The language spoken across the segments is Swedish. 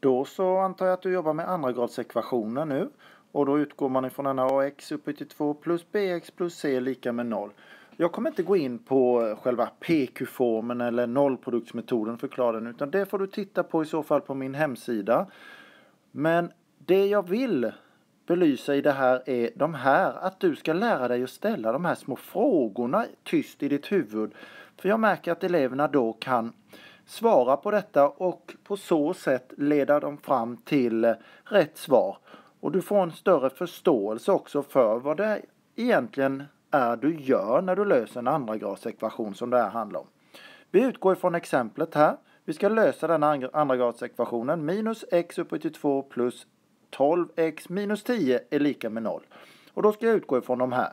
Då så antar jag att du jobbar med andragradsekvationer nu. Och då utgår man ifrån denna ax upphöjt till 2 plus bx plus c lika med 0. Jag kommer inte gå in på själva PQ-formen eller nollproduktsmetoden förklara den utan det får du titta på i så fall på min hemsida. Men det jag vill belysa i det här är de här, att du ska lära dig att ställa de här små frågorna tyst i ditt huvud. För jag märker att eleverna då kan svara på detta och på så sätt leda dem fram till rätt svar. Och du får en större förståelse också för vad det egentligen är du gör när du löser en andragradsekvation som det här handlar om. Vi utgår ifrån exemplet här. Vi ska lösa den andragradsekvationen. Minus x upphöjt till 2 plus 12x minus 10 är lika med 0. Och då ska jag utgå ifrån de här.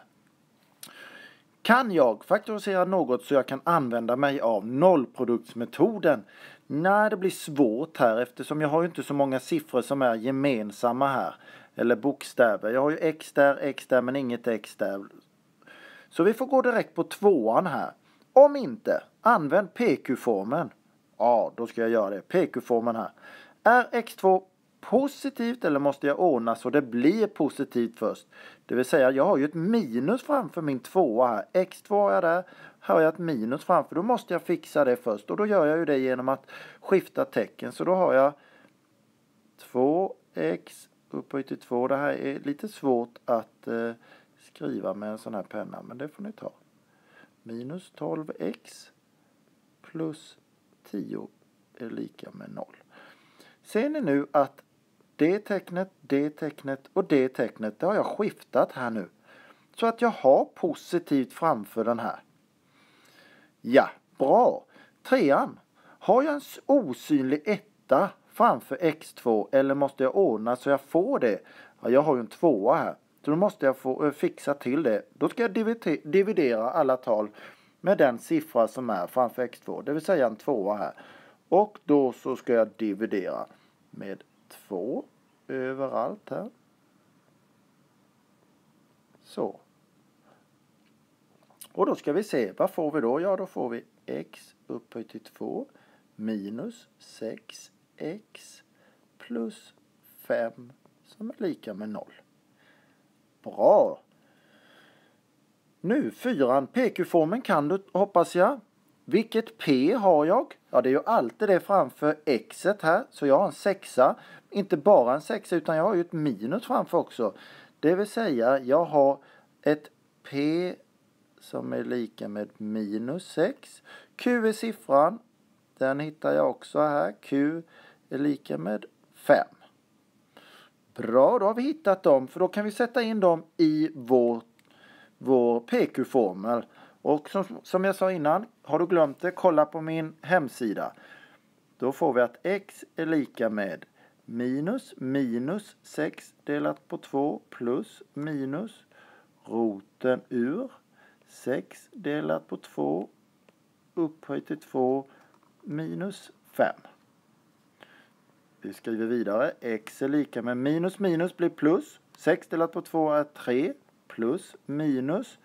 Kan jag faktorisera något så jag kan använda mig av nollproduktsmetoden? Nej, det blir svårt här eftersom jag har ju inte så många siffror som är gemensamma här. Eller bokstäver. Jag har ju x där, x där men inget x där. Så vi får gå direkt på tvåan här. Om inte, använd PQ-formen. Ja, då ska jag göra det. PQ-formen här. X, 2 positivt eller måste jag ordna så det blir positivt först? Det vill säga, jag har ju ett minus framför min tvåa här. X2 har jag där, här har jag ett minus framför. Då måste jag fixa det först och då gör jag ju det genom att skifta tecken. Så då har jag 2x upphöjt till 2. Det här är lite svårt att eh, skriva med en sån här penna, men det får ni ta. Minus 12x plus 10 är lika med 0. Ser ni nu att det tecknet, det tecknet och det tecknet. Det har jag skiftat här nu. Så att jag har positivt framför den här. Ja, bra. Trean. Har jag en osynlig etta framför x2 eller måste jag ordna så jag får det? Ja, jag har ju en tvåa här. Så då måste jag få eh, fixa till det. Då ska jag dividera alla tal med den siffra som är framför x2, det vill säga en tvåa här. Och då så ska jag dividera med två överallt här. Så. Och då ska vi se, vad får vi då? Ja, då får vi x upphöjt till 2 minus 6x plus 5 som är lika med 0. Bra! Nu fyran, PQ-formen kan du hoppas jag. Vilket P har jag? Ja, det är ju alltid det framför x här, så jag har en sexa. Inte bara en sexa, utan jag har ju ett minus framför också. Det vill säga, jag har ett P som är lika med minus 6. Q är siffran. Den hittar jag också här. Q är lika med 5. Bra, då har vi hittat dem. För då kan vi sätta in dem i vår, vår PQ-formel. Och som, som jag sa innan, har du glömt det, kolla på min hemsida. Då får vi att x är lika med minus minus 6 delat på 2 plus minus roten ur 6 delat på 2 upphöjt till 2 minus 5. Vi skriver vidare. x är lika med minus minus blir plus. 6 delat på 2 är 3 plus minus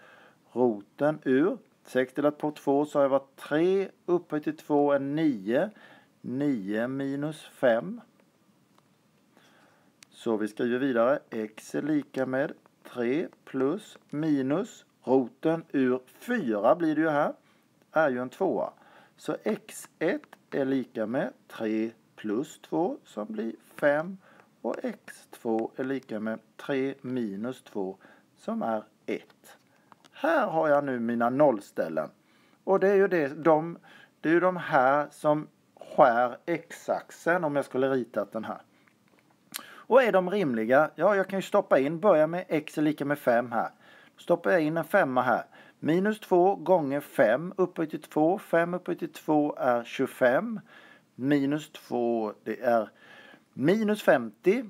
roten ur. 6 delat på 2 så har jag varit 3 upphöjt till 2 är 9. 9 minus 5. Så vi skriver vidare. X är lika med 3 plus minus roten ur 4 blir det ju här. Är ju en 2 Så x1 är lika med 3 plus 2 som blir 5. Och x2 är lika med 3 minus 2 som är 1. Här har jag nu mina nollställen. Och det är ju det, de, det är de här som skär x-axeln om jag skulle ritat den här. Och är de rimliga? Ja, jag kan ju stoppa in, börja med x är lika med 5 här. Stoppar jag in en femma här. Minus 2 gånger 5 upphöjt till 2. 5 upphöjt till 2 är 25. Minus 2 det är minus 50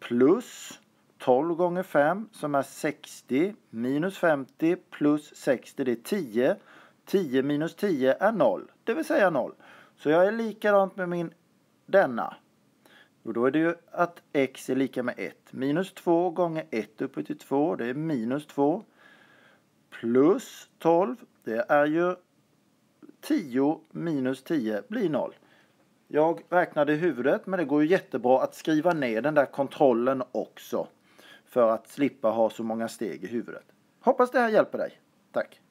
plus 12 gånger 5 som är 60 minus 50 plus 60 det är 10. 10 minus 10 är 0, det vill säga 0. Så jag är likadant med min denna. Och då är det ju att x är lika med 1. Minus 2 gånger 1 uppe till 2, det är minus 2. Plus 12, det är ju 10 minus 10 blir 0. Jag räknade i huvudet men det går ju jättebra att skriva ner den där kontrollen också för att slippa ha så många steg i huvudet. Hoppas det här hjälper dig. Tack!